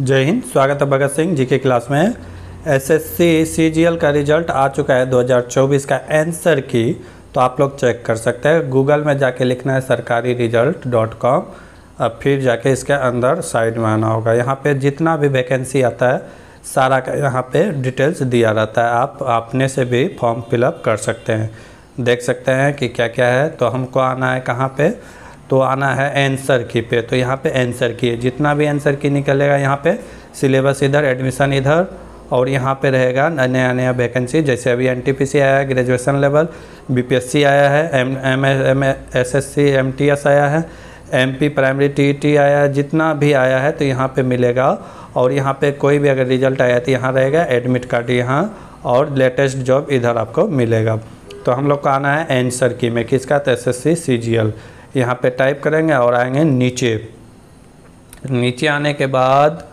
जय हिंद स्वागत है भगत सिंह जी के क्लास में एसएससी सीजीएल का रिजल्ट आ चुका है 2024 का आंसर की तो आप लोग चेक कर सकते हैं गूगल में जाके लिखना है सरकारी रिजल्ट डॉट कॉम अब फिर जाके इसके अंदर साइड में आना होगा यहाँ पे जितना भी वैकेंसी आता है सारा का यहाँ पे डिटेल्स दिया रहता है आप अपने से भी फॉर्म फिलअप कर सकते हैं देख सकते हैं कि क्या क्या है तो हमको आना है कहाँ पर तो आना है आंसर की पे तो यहाँ पे आंसर की जितना भी आंसर की निकलेगा यहाँ पे सिलेबस इधर एडमिशन इधर और यहाँ पे रहेगा नया नया वैकेंसी जैसे अभी एन आया है ग्रेजुएशन लेवल सी आया है M M M S S C M T S आया है पी प्राइमरी टी आया है जितना भी आया है तो यहाँ पे मिलेगा और यहाँ पे कोई भी अगर रिजल्ट आया तो यहाँ रहेगा एडमिट कार्ड यहाँ और लेटेस्ट जॉब इधर आपको मिलेगा तो हम लोग को आना है एंसर की में किसका तो S S C C G L यहाँ पे टाइप करेंगे और आएंगे नीचे नीचे आने के बाद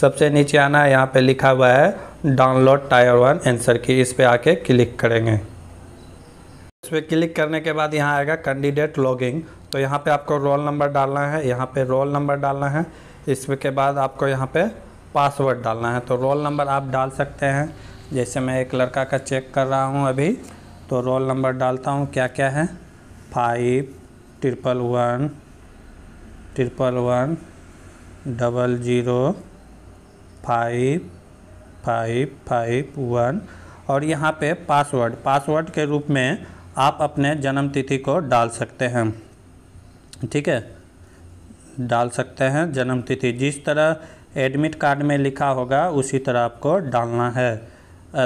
सबसे नीचे आना है यहाँ पर लिखा हुआ है डाउनलोड टायर वन आंसर की इस पर आके क्लिक करेंगे इस पर क्लिक करने के बाद यहाँ आएगा कैंडिडेट लॉगिंग तो यहाँ पे आपको रोल नंबर डालना है यहाँ पे रोल नंबर डालना है इसके बाद आपको यहाँ पे पासवर्ड डालना है तो रोल नंबर आप डाल सकते हैं जैसे मैं एक लड़का का चेक कर रहा हूँ अभी तो रोल नंबर डालता हूँ क्या क्या है five triple one triple one double zero five five five one और यहाँ पे पासवर्ड पासवर्ड के रूप में आप अपने जन्म तिथि को डाल सकते हैं ठीक है डाल सकते हैं जन्म तिथि जिस तरह एडमिट कार्ड में लिखा होगा उसी तरह आपको डालना है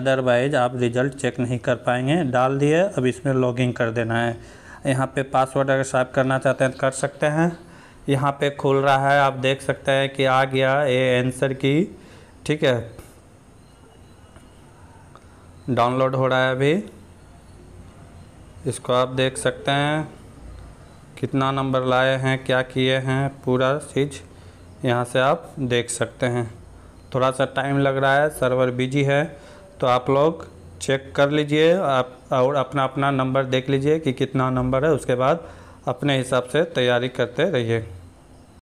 अदरवाइज आप रिजल्ट चेक नहीं कर पाएंगे डाल दिए अब इसमें लॉगिंग कर देना है यहाँ पे पासवर्ड अगर साइप करना चाहते हैं तो कर सकते हैं यहाँ पे खुल रहा है आप देख सकते हैं कि आ गया ये आंसर की ठीक है डाउनलोड हो रहा है अभी इसको आप देख सकते हैं कितना नंबर लाए हैं क्या किए हैं पूरा चीज़ यहाँ से आप देख सकते हैं थोड़ा सा टाइम लग रहा है सर्वर बिजी है तो आप लोग चेक कर लीजिए आप और अपना अपना नंबर देख लीजिए कि कितना नंबर है उसके बाद अपने हिसाब से तैयारी करते रहिए